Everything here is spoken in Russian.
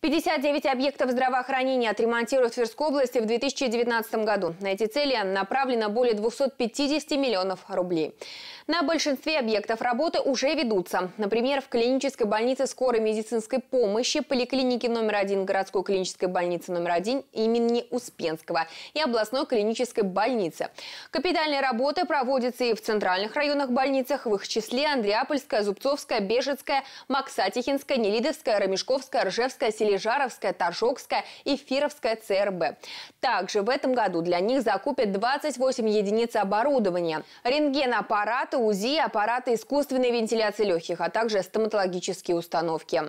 59 объектов здравоохранения отремонтируют в Тверской области в 2019 году. На эти цели направлено более 250 миллионов рублей. На большинстве объектов работы уже ведутся. Например, в клинической больнице скорой медицинской помощи, поликлинике номер один городской клинической больницы номер один имени Успенского и областной клинической больнице. Капитальные работы проводятся и в центральных районах больницах, в их числе Андреапольская, Зубцовская, Бежецкая, Максатихинская, Нелидовская, Ромешковская, Ржевская, Селенская Елижаровская, Торжокская и Фировская ЦРБ. Также в этом году для них закупят 28 единиц оборудования. Рентген-аппараты, УЗИ, аппараты искусственной вентиляции легких, а также стоматологические установки.